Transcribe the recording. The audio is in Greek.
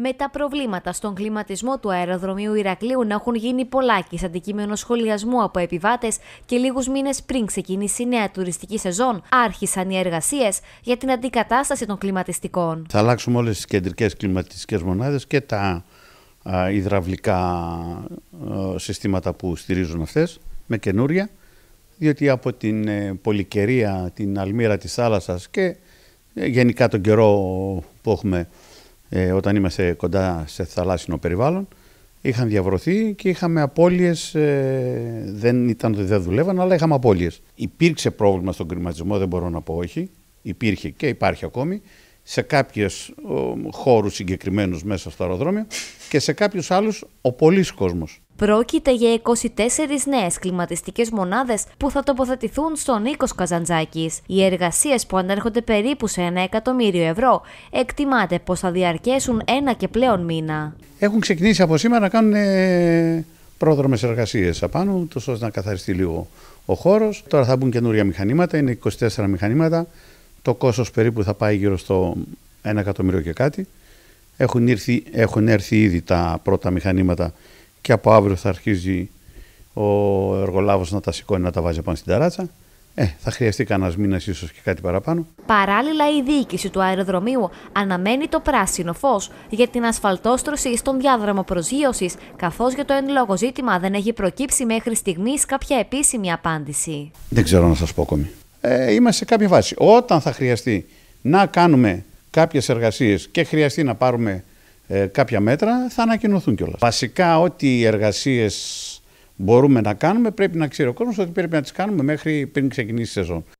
με τα προβλήματα στον κλιματισμό του αεροδρομίου Ηρακλείου να έχουν γίνει πολλά και αντικείμενο σχολιασμού από επιβάτες και λίγους μήνες πριν ξεκινήσει η νέα τουριστική σεζόν, άρχισαν οι εργασίες για την αντικατάσταση των κλιματιστικών. Θα αλλάξουμε όλες τις κεντρικές κλιματιστικές μονάδες και τα υδραυλικά συστήματα που στηρίζουν αυτές με καινούρια, διότι από την ε, πολυκαιρία, την αλμύρα της θάλασσας και ε, γενικά τον καιρό που έχουμε ε, όταν είμαστε κοντά σε θαλάσσινο περιβάλλον, είχαν διαβρωθεί και είχαμε απώλειες, ε, δεν, ήταν, δεν δουλεύαν, αλλά είχαμε απώλειες. Υπήρξε πρόβλημα στον κρυματισμό, δεν μπορώ να πω όχι, υπήρχε και υπάρχει ακόμη, σε κάποιους χώρους συγκεκριμένους μέσα στο αεροδρόμιο και σε κάποιους άλλους ο πολλής κόσμος. Πρόκειται για 24 νέες κλιματιστικές μονάδες που θα τοποθετηθούν στον οίκος Καζαντζάκης. Οι εργασίες που ανέρχονται περίπου σε ένα εκατομμύριο ευρώ εκτιμάται πως θα διαρκέσουν ένα και πλέον μήνα. Έχουν ξεκινήσει από σήμερα να κάνουν ε, πρόδρομες εργασίες απάνω, τόσο ώστε να καθαριστεί λίγο ο χώρος. Τώρα θα μπουν καινούρια μηχανήματα, είναι 24 μηχανήματα. Το κόστος περίπου θα πάει γύρω στο 1 εκατομμύριο και κάτι. Έχουν, ήρθει, έχουν έρθει ήδη τα πρώτα μηχανήματα και από αύριο θα αρχίζει ο εργολάβος να τα σηκώνει να τα βάζει πάνω στην ταράτσα. Ε, θα χρειαστεί κανένας μήνας ίσως και κάτι παραπάνω. Παράλληλα, η διοίκηση του αεροδρομίου αναμένει το πράσινο φως για την ασφαλτόστρωση στον διάδρομο προσγείωσης, καθώς για το εν λόγω ζήτημα δεν έχει προκύψει μέχρι στιγμής κάποια επίσημη απάντηση. Δεν ξέρω να σας πω ακόμη. Ε, είμαστε σε κάποια βάση. Όταν θα χρειαστεί να κάνουμε κάποιες εργασίες και χρειαστεί να πάρουμε ε, κάποια μέτρα θα ανακοινωθούν κιόλας. Βασικά, ό,τι οι εργασίες μπορούμε να κάνουμε, πρέπει να ξέρει ο κόσμος ότι πρέπει να τις κάνουμε μέχρι πριν ξεκινήσει η σεζόν.